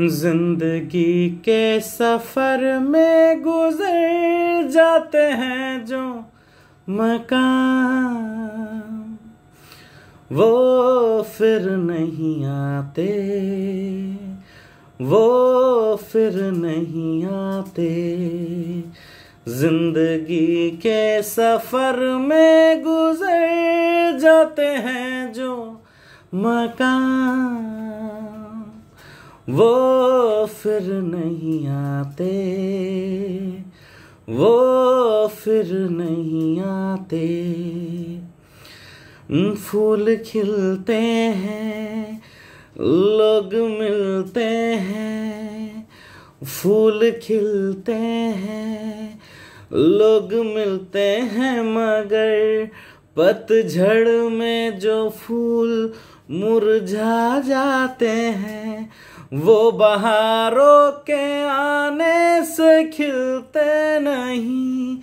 जिंदगी के सफर में गुजर जाते हैं जो मकान वो फिर नहीं आते वो फिर नहीं आते जिंदगी के सफर में गुजर जाते हैं जो मकान वो फिर नहीं आते वो फिर नहीं आते फूल खिलते हैं लोग मिलते हैं फूल खिलते हैं लोग मिलते हैं मगर पतझड़ में जो फूल मुरझा जाते हैं वो बहारों के आने से खिलते नहीं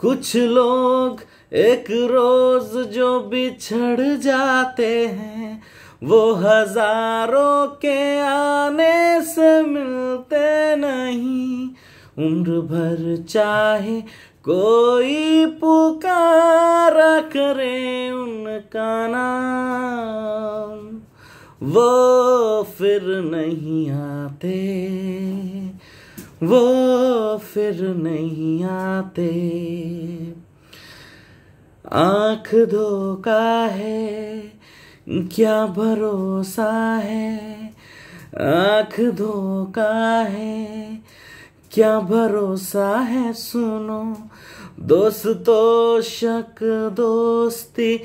कुछ लोग एक रोज जो बिछड़ जाते हैं वो हजारों के आने से मिलते नहीं उम्र भर चाहे कोई पुकारा करे उनका नाम वो फिर नहीं आते वो फिर नहीं आते आंख धोखा है क्या भरोसा है आंख धोखा है क्या भरोसा है सुनो दोस्त तो शक दोस्ती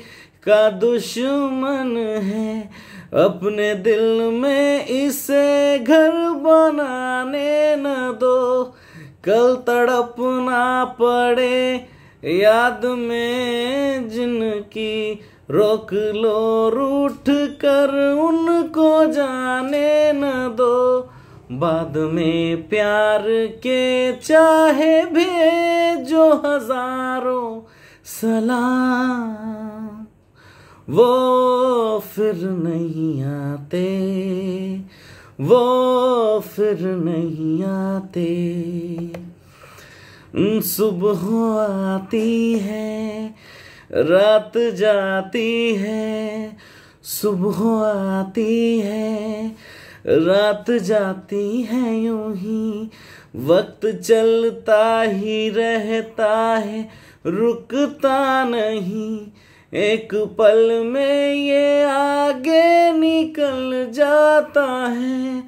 का दुश्मन है अपने दिल में इसे घर बनाने न दो कल तड़पना पड़े याद में जिनकी रोक लो रूठ कर उनको जाने न दो बाद में प्यार के चाहे भेजो हजारों सलाम वो फिर नहीं आते वो फिर नहीं आते सुबह आती है रात जाती है सुबह आती है रात जाती है यूं ही वक्त चलता ही रहता है रुकता नहीं एक पल में ये आगे निकल जाता है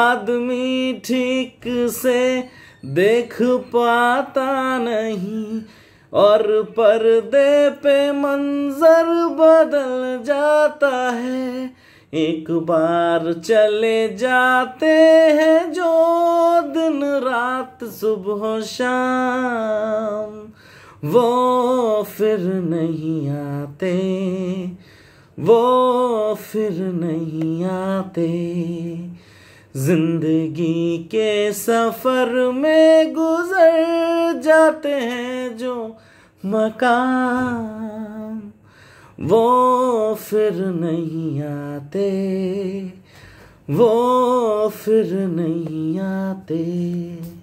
आदमी ठीक से देख पाता नहीं और पर्दे पे मंजर बदल जाता है एक बार चले जाते हैं जो दिन रात सुबह शाम वो फिर नहीं आते वो फिर नहीं आते जिंदगी के सफर में गुजर जाते हैं जो मकान वो फिर नहीं आते वो फिर नहीं आते